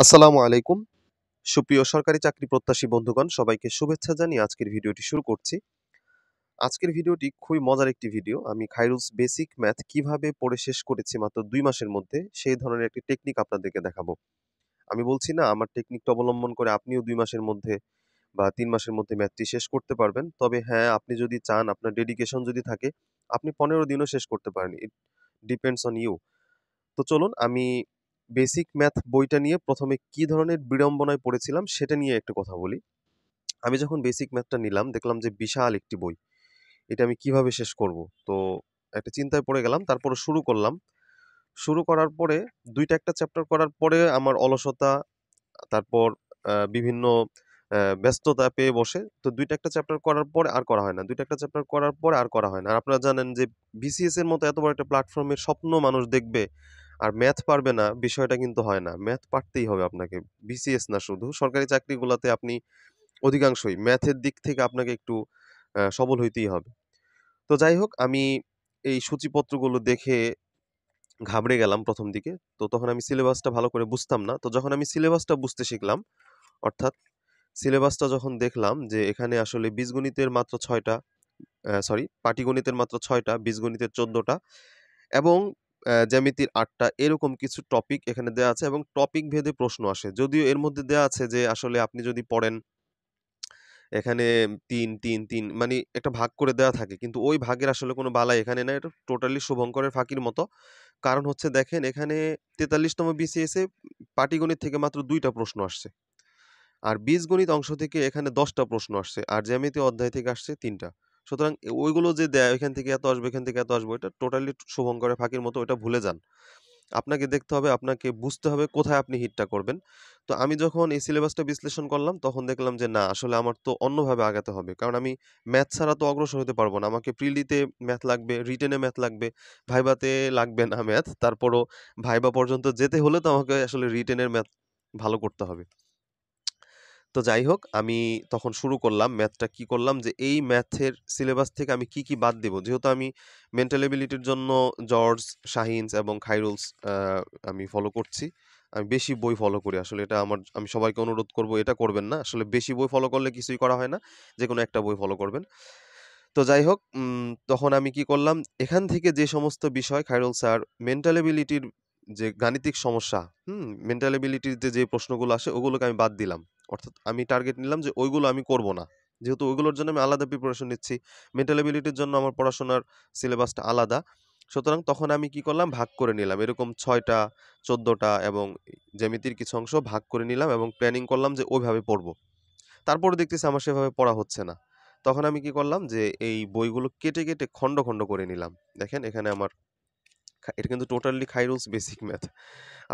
আসসালামু আলাইকুম সুপ্রিয় সরকারি চাকরি প্রত্যাশী বন্ধুগণ সবাইকে শুভেচ্ছা জানিয়ে আজকের ভিডিওটি শুরু করছি আজকের ভিডিওটি খুবই মজার একটি ভিডিও আমি খাইরুলস বেসিক ম্যাথ কিভাবে পড়ে শেষ করেছি মাত্র দুই মাসের মধ্যে সেই ধরনের একটি টেকনিক আপনাদেরকে দেখাবো আমি বলছি না আমার টেকনিকটা অবলম্বন করে আপনিও দুই মাসের মধ্যে বা তিন মাসের মধ্যে ম্যাথটি শেষ করতে পারবেন তবে হ্যাঁ আপনি যদি চান আপনার ডেডিকেশন যদি থাকে আপনি পনেরো দিনও শেষ করতে পারেন ইট ডিপেন্ডস অন ইউ তো চলুন আমি বেসিক ম্যাথ বইটা নিয়ে প্রথমে কি ধরনের বিড়ম্বনায় পড়েছিলাম সেটা নিয়ে একটু কথা বলি আমি যখন বেসিক ম্যাথটা নিলাম দেখলাম যে বিশাল একটি বই এটা আমি কিভাবে শেষ করব তো একটা চিন্তায় পড়ে গেলাম তারপরে শুরু করলাম শুরু করার পরে দুইটা একটা চ্যাপ্টার করার পরে আমার অলসতা তারপর বিভিন্ন ব্যস্ততা পেয়ে বসে তো দুইটা একটা চ্যাপ্টার করার পরে আর করা হয় না দুইটা একটা চ্যাপ্টার করার পরে আর করা হয় না আর আপনারা জানেন যে বিসিএস এর মতো এত বড় একটা প্ল্যাটফর্মের স্বপ্ন মানুষ দেখবে আর ম্যাথ পারবে না বিষয়টা কিন্তু হয় না ম্যাথ পারতেই হবে আপনাকে বিসিএস না শুধু সরকারি চাকরিগুলোতে আপনি অধিকাংশই ম্যাথের দিক থেকে আপনাকে একটু সবল হইতেই হবে তো যাই হোক আমি এই সূচিপত্রগুলো দেখে ঘাবড়ে গেলাম প্রথম দিকে তো তখন আমি সিলেবাসটা ভালো করে বুঝতাম না তো যখন আমি সিলেবাসটা বুঝতে শিখলাম অর্থাৎ সিলেবাসটা যখন দেখলাম যে এখানে আসলে বীজগণিতের মাত্র ছয়টা সরি পাটিগণিতের মাত্র ছয়টা বীজগণিতের চোদ্দটা এবং জ্যামিতির আটটা এরকম কিছু টপিক এখানে দেওয়া আছে এবং টপিক ভেদে প্রশ্ন আসে যদিও এর মধ্যে দেওয়া আছে যে আসলে আপনি যদি পড়েন এখানে তিন তিন তিন মানে একটা ভাগ করে দেওয়া থাকে কিন্তু ওই ভাগের আসলে কোনো বালাই এখানে না এটা টোটালি শুভঙ্করের ফাঁকির মতো কারণ হচ্ছে দেখেন এখানে তেতাল্লিশতম বিসিএসে পাটিগণিত থেকে মাত্র দুইটা প্রশ্ন আসছে আর বীজগণিত অংশ থেকে এখানে দশটা প্রশ্ন আসছে আর জ্যামিতি অধ্যায় থেকে আসছে তিনটা সুতরাং ওইগুলো যে দেয় এখান থেকে এত আসবে এখান থেকে এত আসবে ওইটা টোটালি শুভঙ্করের ফাঁকির মতো ওইটা ভুলে যান আপনাকে দেখতে হবে আপনাকে বুঝতে হবে কোথায় আপনি হিটটা করবেন তো আমি যখন এই সিলেবাসটা বিশ্লেষণ করলাম তখন দেখলাম যে না আসলে আমার তো অন্যভাবে আগাতে হবে কারণ আমি ম্যাথ ছাড়া তো অগ্রসর হতে পারবো না আমাকে প্রিলিতে ম্যাথ লাগবে রিটেনে ম্যাথ লাগবে ভাইবাতে লাগবে না ম্যাথ তারপরও ভাইবা পর্যন্ত যেতে হলে তো আমাকে আসলে রিটেনের ম্যাথ ভালো করতে হবে তো যাই হোক আমি তখন শুরু করলাম ম্যাথটা কি করলাম যে এই ম্যাথের সিলেবাস থেকে আমি কি কি বাদ দেব যেহেতু আমি মেন্টাল এবিলিটির জন্য জর্জ শাহিনস এবং খাইরুলস আমি ফলো করছি আমি বেশি বই ফলো করি আসলে এটা আমার আমি সবাইকে অনুরোধ করব এটা করবেন না আসলে বেশি বই ফলো করলে কিছুই করা হয় না যে কোনো একটা বই ফলো করবেন তো যাই হোক তখন আমি কি করলাম এখান থেকে যে সমস্ত বিষয় খাইরুল স্যার মেন্টাল এবিলিটির যে গাণিতিক সমস্যা হুম মেন্টাল এবিলিটির যে প্রশ্নগুলো আসে ওগুলোকে আমি বাদ দিলাম অর্থাৎ আমি টার্গেট নিলাম যে ওইগুলো আমি করব না যেহেতু ওইগুলোর জন্য আমি আলাদা প্রিপারেশন নিচ্ছি মেন্টাল এবিলিটির জন্য আমার পড়াশোনার সিলেবাসটা আলাদা সুতরাং তখন আমি কি করলাম ভাগ করে নিলাম এরকম ছয়টা চোদ্দোটা এবং জ্যামিতির কিছু অংশ ভাগ করে নিলাম এবং প্ল্যানিং করলাম যে ওইভাবে পড়ব তারপরে দেখতেছি আমার সেভাবে পড়া হচ্ছে না তখন আমি কি করলাম যে এই বইগুলো কেটে কেটে খণ্ড খণ্ড করে নিলাম দেখেন এখানে আমার এটা কিন্তু টোটালি খাইরুলস বেসিক ম্যাথ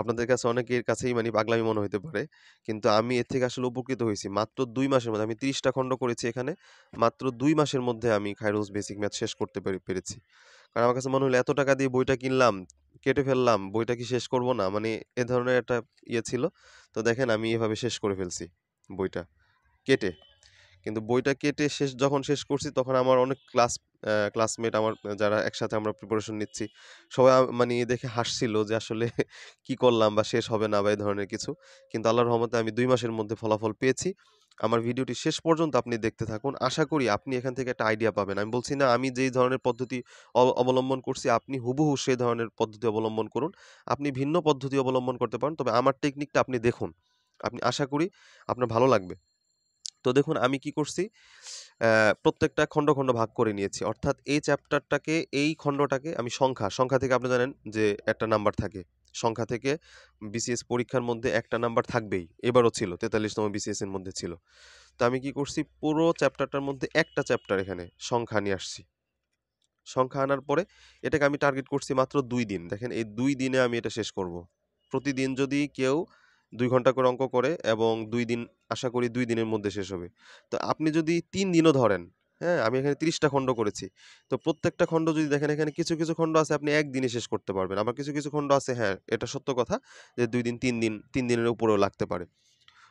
আপনাদের কাছে অনেকের কাছেই মানে পাগলামি মনে হতে পারে কিন্তু আমি এর থেকে আসলে উপকৃত হয়েছি মাত্র দুই মাসের মধ্যে আমি তিরিশটা খণ্ড করেছি এখানে মাত্র দুই মাসের মধ্যে আমি খাইরুলস বেসিক ম্যাথ শেষ করতে পেরেছি কারণ আমার কাছে মনে হলো এত টাকা দিয়ে বইটা কিনলাম কেটে ফেললাম বইটা কি শেষ করব না মানে এ ধরনের একটা ইয়ে ছিল তো দেখেন আমি এভাবে শেষ করে ফেলছি বইটা কেটে কিন্তু বইটা কেটে শেষ যখন শেষ করছি তখন আমার অনেক ক্লাস ক্লাসমেট আমার যারা একসাথে আমরা প্রিপারেশন নিচ্ছি সবাই মানে দেখে হাসছিল যে আসলে কি করলাম বা শেষ হবে না বা এই ধরনের কিছু কিন্তু আল্লাহর রহমতে আমি দুই মাসের মধ্যে ফলাফল পেয়েছি আমার ভিডিওটি শেষ পর্যন্ত আপনি দেখতে থাকুন আশা করি আপনি এখান থেকে একটা আইডিয়া পাবেন আমি বলছি না আমি যেই ধরনের পদ্ধতি অবলম্বন করছি আপনি হুবহু সেই ধরনের পদ্ধতি অবলম্বন করুন আপনি ভিন্ন পদ্ধতি অবলম্বন করতে পারেন তবে আমার টেকনিকটা আপনি দেখুন আপনি আশা করি আপনার ভালো লাগবে তো দেখুন আমি কি করছি প্রত্যেকটা খণ্ড খণ্ড ভাগ করে নিয়েছি অর্থাৎ এই চ্যাপ্টারটাকে এই খণ্ডটাকে আমি সংখ্যা সংখ্যা থেকে আপনি জানেন যে একটা নাম্বার থাকে সংখ্যা থেকে বিসিএস পরীক্ষার মধ্যে একটা নাম্বার থাকবেই এবারও ছিল তেতাল্লিশতম বিসিএস এর মধ্যে ছিল তো আমি কি করছি পুরো চ্যাপ্টারটার মধ্যে একটা চ্যাপ্টার এখানে সংখ্যা নিয়ে আসছি সংখ্যা আনার পরে এটাকে আমি টার্গেট করছি মাত্র দুই দিন দেখেন এই দুই দিনে আমি এটা শেষ করব প্রতিদিন যদি কেউ দুই ঘন্টা করে অঙ্ক করে এবং দুই দিন আশা করি দুই দিনের মধ্যে শেষ হবে তো আপনি যদি তিন দিনও ধরেন হ্যাঁ আমি এখানে তিরিশটা খণ্ড করেছি তো প্রত্যেকটা খণ্ড যদি দেখেন এখানে কিছু কিছু খণ্ড আছে আপনি একদিনে শেষ করতে পারবেন আবার কিছু কিছু খণ্ড আছে হ্যাঁ এটা সত্য কথা যে দুই দিন তিন দিন তিন দিনের উপরেও লাগতে পারে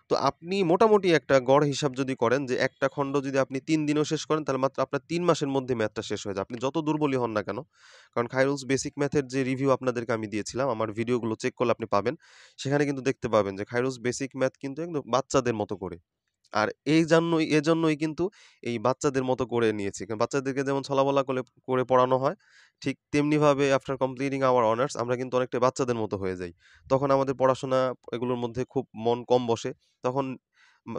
তো আপনি মোটামুটি একটা গড় হিসাব যদি করেন যে একটা খণ্ড যদি আপনি তিন দিনও শেষ করেন তাহলে মাত্র আপনার তিন মাসের মধ্যে ম্যাথটা শেষ হয়ে যায় আপনি যত দুর্বলই হন না কেন কারণ খাইরুলস বেসিক ম্যাথের যে রিভিউ আপনাদেরকে আমি দিয়েছিলাম আমার ভিডিওগুলো চেক করলে আপনি পাবেন সেখানে কিন্তু দেখতে পাবেন যে খাইরুলস বেসিক ম্যাথ কিন্তু একদম বাচ্চাদের মতো করে আর এই জন্যই এজন্যই কিন্তু এই বাচ্চাদের মতো করে নিয়েছি বাচ্চাদেরকে যেমন ছলাবলা করে করে পড়ানো হয় ঠিক তেমনিভাবে আফটার কমপ্লিটিং আওয়ার অনার্স আমরা কিন্তু অনেকটা বাচ্চাদের মতো হয়ে যাই তখন আমাদের পড়াশোনা এগুলোর মধ্যে খুব মন কম বসে তখন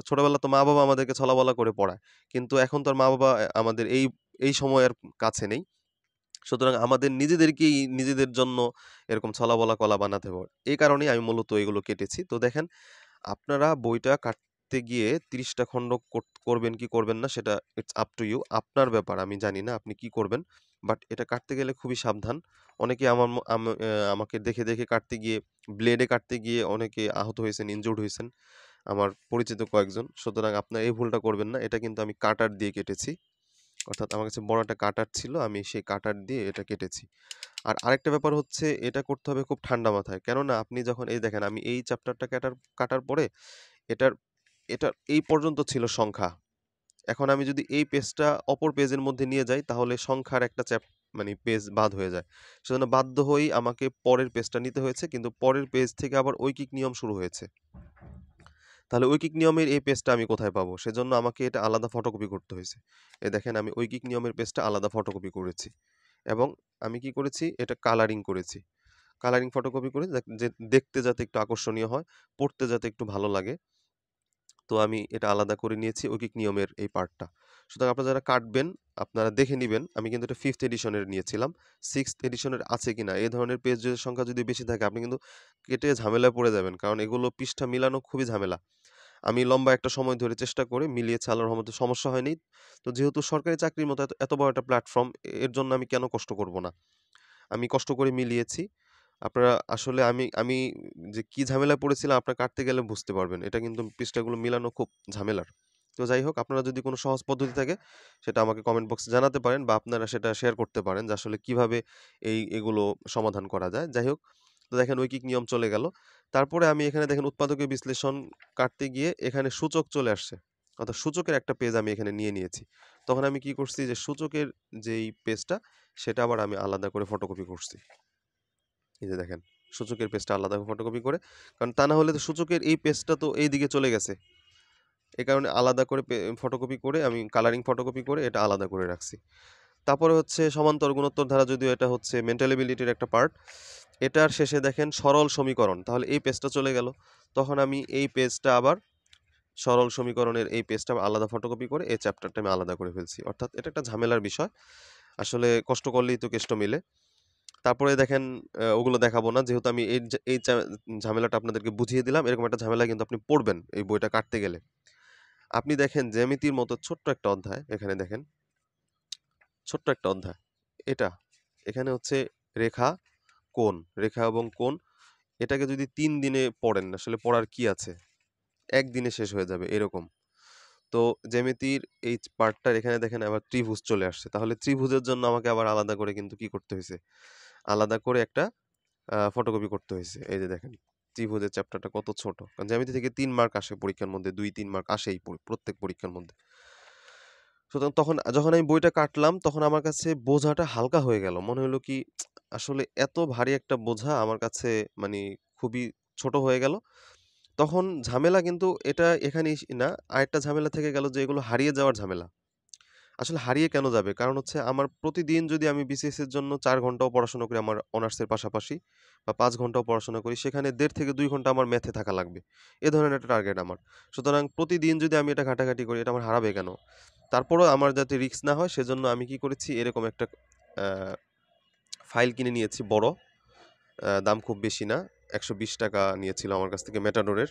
ছোটবেলা তো মা বাবা আমাদেরকে ছলাবলা করে পড়ায় কিন্তু এখন তো আর মা বাবা আমাদের এই এই সময়ের কাছে নেই সুতরাং আমাদের নিজেদেরকেই নিজেদের জন্য এরকম ছলাবলা কলা বানাতে হবে এই কারণেই আমি মূলত এগুলো কেটেছি তো দেখেন আপনারা বইটা কাট করতে গিয়ে তিরিশটা খণ্ড করবেন কি করবেন না সেটা ইটস আপ টু ইউ আপনার ব্যাপার আমি জানি না আপনি কি করবেন বাট এটা কাটতে গেলে খুবই সাবধান অনেকে আমার আমাকে দেখে দেখে কাটতে গিয়ে ব্লেডে কাটতে গিয়ে অনেকে আহত হয়েছেন ইনজোর্ড হয়েছেন আমার পরিচিত কয়েকজন সুতরাং আপনার এই ভুলটা করবেন না এটা কিন্তু আমি কাটার দিয়ে কেটেছি অর্থাৎ আমার কাছে বড় একটা কাটার ছিল আমি সেই কাটার দিয়ে এটা কেটেছি আর আরেকটা ব্যাপার হচ্ছে এটা করতে হবে খুব ঠান্ডা মাথায় কেননা আপনি যখন এই দেখেন আমি এই চ্যাপ্টারটা কাটার কাটার পরে এটার এটা এই পর্যন্ত ছিল সংখ্যা এখন আমি যদি এই পেজটা অপর পেজের মধ্যে নিয়ে যাই তাহলে সংখ্যার একটা চ্যাপ মানে পেজ বাদ হয়ে যায় সেজন্য বাধ্য হয়েই আমাকে পরের পেজটা নিতে হয়েছে কিন্তু পরের পেজ থেকে আবার ঐকিক নিয়ম শুরু হয়েছে তাহলে ঐকিক নিয়মের এই পেজটা আমি কোথায় পাবো সেজন্য আমাকে এটা আলাদা ফটোকপি করতে হয়েছে এ দেখেন আমি ঐকিক নিয়মের পেজটা আলাদা ফটোকপি করেছি এবং আমি কি করেছি এটা কালারিং করেছি কালারিং ফটোকপি করে দেখতে যাতে একটু আকর্ষণীয় হয় পড়তে যাতে একটু ভালো লাগে তো আমি এটা আলাদা করে নিয়েছি ঐকিক নিয়মের এই পার্টটা সুতরাং আপনারা যারা কাটবেন আপনারা দেখে নেবেন আমি কিন্তু এটা ফিফথ এডিশনের নিয়েছিলাম সিক্স এডিশনের আছে কি না এই ধরনের পেজের সংখ্যা যদি বেশি থাকে আপনি কিন্তু কেটে ঝামেলায় পড়ে যাবেন কারণ এগুলো পৃষ্ঠা মিলানো খুবই ঝামেলা আমি লম্বা একটা সময় ধরে চেষ্টা করে মিলিয়ে চালানোর মতো সমস্যা হয়নি তো যেহেতু সরকারি চাকরির মতো এত বড় একটা প্ল্যাটফর্ম এর জন্য আমি কেন কষ্ট করব না আমি কষ্ট করে মিলিয়েছি আপনারা আসলে আমি আমি যে কি ঝামেলা পড়েছিলাম আপনার কাটতে গেলে বুঝতে পারবেন এটা কিন্তু পৃষ্ঠাগুলো মিলানো খুব ঝামেলার তো যাই হোক আপনারা যদি কোনো সহজ পদ্ধতি থাকে সেটা আমাকে কমেন্ট বক্সে জানাতে পারেন বা আপনারা সেটা শেয়ার করতে পারেন যে আসলে কিভাবে এই এগুলো সমাধান করা যায় যাই হোক তো দেখেন ঐকিক নিয়ম চলে গেল তারপরে আমি এখানে দেখেন উৎপাদকীয় বিশ্লেষণ কাটতে গিয়ে এখানে সূচক চলে আসছে অর্থাৎ সূচকের একটা পেজ আমি এখানে নিয়ে নিয়েছি তখন আমি কি করছি যে সূচকের যেই পেজটা সেটা আবার আমি আলাদা করে ফটোকপি করছি এই যে দেখেন সূচকের পেজটা আলাদা ফটোকপি করে কারণ তা না হলে তো সূচকের এই পেজটা তো এই দিকে চলে গেছে এ কারণে আলাদা করে ফটোকপি করে আমি কালারিং ফটোকপি করে এটা আলাদা করে রাখছি তারপরে হচ্ছে সমান্তর গুণোত্তর ধারা যদিও এটা হচ্ছে মেন্টালিবিলিটির একটা পার্ট এটার শেষে দেখেন সরল সমীকরণ তাহলে এই পেজটা চলে গেল তখন আমি এই পেজটা আবার সরল সমীকরণের এই পেজটা আলাদা ফটোকপি করে এই চ্যাপ্টারটা আমি আলাদা করে ফেলছি অর্থাৎ এটা একটা ঝামেলার বিষয় আসলে কষ্ট করলেই তো কেষ্ট মিলে তারপরে দেখেন ওগুলো দেখাবো না যেহেতু আমি এই এই ঝামেলাটা আপনাদেরকে বুঝিয়ে দিলাম এরকম একটা ঝামেলা কিন্তু আপনি পড়বেন এই বইটা কাটতে গেলে আপনি দেখেন জ্যামিতির মতো ছোট্ট একটা অধ্যায় এখানে দেখেন ছোট্ট একটা অধ্যায় এটা এখানে হচ্ছে রেখা কোন রেখা এবং কোন এটাকে যদি তিন দিনে পড়েন আসলে পড়ার কি আছে একদিনে শেষ হয়ে যাবে এরকম তো জ্যামিতির এই পার্টটার এখানে দেখেন আবার ত্রিভুজ চলে আসছে তাহলে ত্রিভুজের জন্য আমাকে আবার আলাদা করে কিন্তু কি করতে হয়েছে আলাদা করে একটা ফটোকপি করতে হয়েছে এই যে দেখেন ত্রিভুজের চ্যাপ্টারটা কত ছোট কারণ জ্যামিতি থেকে তিন মার্ক আসে পরীক্ষার মধ্যে দুই তিন মার্ক এই প্রত্যেক পরীক্ষার মধ্যে সুতরাং তখন যখন আমি বইটা কাটলাম তখন আমার কাছে বোঝাটা হালকা হয়ে গেল মনে হলো কি আসলে এত ভারী একটা বোঝা আমার কাছে মানে খুবই ছোট হয়ে গেল তখন ঝামেলা কিন্তু এটা এখানেই না আরেকটা ঝামেলা থেকে গেল যে এগুলো হারিয়ে যাওয়ার ঝামেলা আসলে হারিয়ে কেন যাবে? কারণ হচ্ছে আমার প্রতিদিন যদি আমি বিসিএস এর জন্য চার ঘন্টাও পড়াশোনা করি আমার অনার্সের পাশাপাশি বা পাঁচ ঘন্টাও পড়াশোনা করি সেখানে দেড় থেকে দুই ঘন্টা আমার ম্যাথে থাকা লাগবে। এ ধরনের একটা টার্গেট আমার। সুতরাং প্রতিদিন যদি আমি এটা ঘাটাঘাটি করি এটা আমার হারাবে কেন? তারপরও আমার যাতে রিস্ক না হয় সেজন্য আমি কি করেছি এরকম একটা ফাইল কিনে নিয়েছি বড়। দাম খুব বেশি না। একশো বিশ টাকা নিয়েছিল আমার কাছ থেকে ম্যাটাডোরের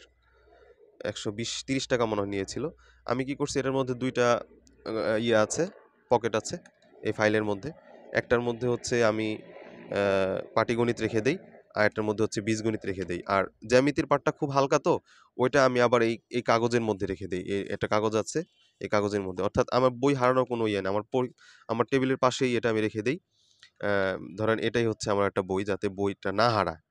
বিশ তিরিশ টাকা মনে হয় নিয়েছিল। আমি কি করছি এটার মধ্যে দুইটা ইয়ে আছে পকেট আছে এই ফাইলের মধ্যে একটার মধ্যে হচ্ছে আমি পাটিগণিত রেখে দেই আর একটার মধ্যে হচ্ছে বীজগণিত রেখে দেই আর জ্যামিতির পাটটা খুব হালকা তো ওইটা আমি আবার এই এই কাগজের মধ্যে রেখে দিই একটা কাগজ আছে এই কাগজের মধ্যে অর্থাৎ আমার বই হারানোর কোনো ইয়ে নেই আমার আমার টেবিলের পাশেই এটা আমি রেখে দিই ধরেন এটাই হচ্ছে আমার একটা বই যাতে বইটা না হারায়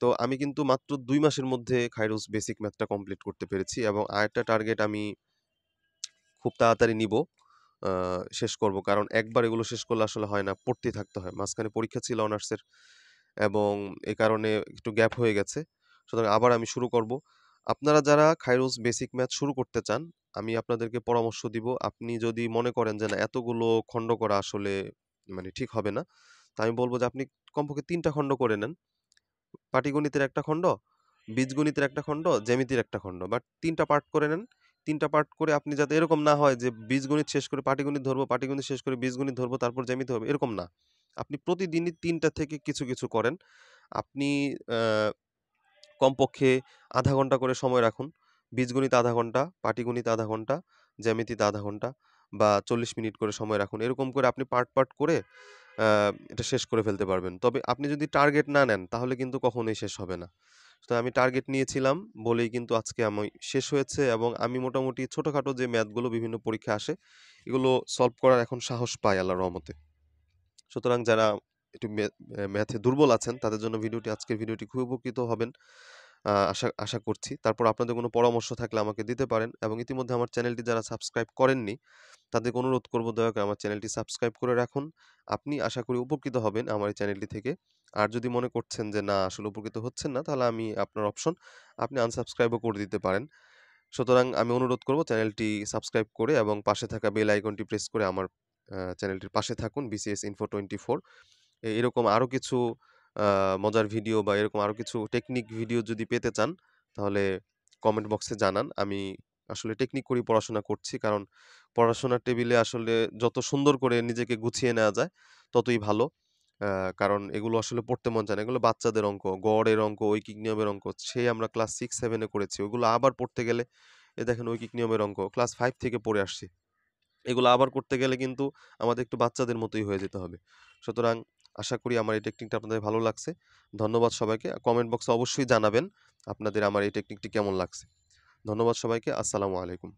তো আমি কিন্তু মাত্র দুই মাসের মধ্যে খাইরুস বেসিক ম্যাথটা কমপ্লিট করতে পেরেছি এবং আরেকটা টার্গেট আমি খুব তাড়াতাড়ি নিব শেষ করব কারণ একবার এগুলো শেষ করলে আসলে হয় না পড়তে থাকতে হয় মাঝখানে পরীক্ষা ছিল অনার্সের এবং এ কারণে একটু গ্যাপ হয়ে গেছে সুতরাং আবার আমি শুরু করব আপনারা যারা খাইরোস বেসিক ম্যাথ শুরু করতে চান আমি আপনাদেরকে পরামর্শ দিব আপনি যদি মনে করেন যে না এতগুলো খণ্ড করা আসলে মানে ঠিক হবে না তা আমি বলবো যে আপনি কমপক্ষে তিনটা খণ্ড করে নেন পাটিগণিতের একটা খণ্ড বীজগণিতের একটা খণ্ড জ্যামিতির একটা খণ্ড বাট তিনটা পার্ট করে নেন তিনটা পার্ট করে আপনি যাতে এরকম না হয় যে বীজগণিত শেষ করে পাটিগণিত ধরবো পাটিগণিত শেষ করে বীজগণিত ধরবো তারপর জ্যামিতি হবে এরকম না আপনি প্রতিদিনই তিনটা থেকে কিছু কিছু করেন আপনি কমপক্ষে আধা ঘন্টা করে সময় রাখুন বীজগণিত আধা ঘন্টা পাটিগণিত আধা ঘন্টা জ্যামিতিতে আধা ঘন্টা বা চল্লিশ মিনিট করে সময় রাখুন এরকম করে আপনি পার্ট পার্ট করে এটা শেষ করে ফেলতে পারবেন তবে আপনি যদি টার্গেট না নেন তাহলে কিন্তু কখনোই শেষ হবে না তো আমি টার্গেট নিয়েছিলাম বলেই কিন্তু আজকে আমি শেষ হয়েছে এবং আমি মোটামুটি ছোটোখাটো যে ম্যাথগুলো বিভিন্ন পরীক্ষা আসে এগুলো সলভ করার এখন সাহস পাই আল্লাহ রহমতে সুতরাং যারা একটু ম্যাথে দুর্বল আছেন তাদের জন্য ভিডিওটি আজকের ভিডিওটি খুব উপকৃত হবেন আশা আশা করছি তারপর আপনাদের কোনো পরামর্শ থাকলে আমাকে দিতে পারেন এবং ইতিমধ্যে আমার চ্যানেলটি যারা সাবস্ক্রাইব করেননি তাদেরকে অনুরোধ করবো দয়া করে আমার চ্যানেলটি সাবস্ক্রাইব করে রাখুন আপনি আশা করি উপকৃত হবেন আমার এই চ্যানেলটি থেকে আর যদি মনে করছেন যে না আসলে উপকৃত হচ্ছেন না তাহলে আমি আপনার অপশন আপনি আনসাবস্ক্রাইবও করে দিতে পারেন সুতরাং আমি অনুরোধ করব চ্যানেলটি সাবস্ক্রাইব করে এবং পাশে থাকা বেল আইকনটি প্রেস করে আমার চ্যানেলটির পাশে থাকুন বিসিএস ইনফো টোয়েন্টি ফোর এরকম আরও কিছু মজার ভিডিও বা এরকম আরও কিছু টেকনিক ভিডিও যদি পেতে চান তাহলে কমেন্ট বক্সে জানান আমি আসলে টেকনিক করি পড়াশোনা করছি কারণ পড়াশোনার টেবিলে আসলে যত সুন্দর করে নিজেকে গুছিয়ে নেওয়া যায় ততই ভালো কারণ এগুলো আসলে পড়তে মন চায় না এগুলো বাচ্চাদের অঙ্ক গড়ের অঙ্ক ঐকিক নিয়মের অঙ্ক সেই আমরা ক্লাস সিক্স সেভেনে করেছি ওগুলো আবার পড়তে গেলে এ দেখেন ঐকিক নিয়মের অঙ্ক ক্লাস ফাইভ থেকে পড়ে আসছি এগুলো আবার করতে গেলে কিন্তু আমাদের একটু বাচ্চাদের মতোই হয়ে যেতে হবে সুতরাং আশা করি আমার এই টেকনিকটা আপনাদের ভালো লাগছে ধন্যবাদ সবাইকে কমেন্ট বক্সে অবশ্যই জানাবেন আপনাদের আমার এই টেকনিকটি কেমন লাগছে ধন্যবাদ সবাইকে আসসালামু আলাইকুম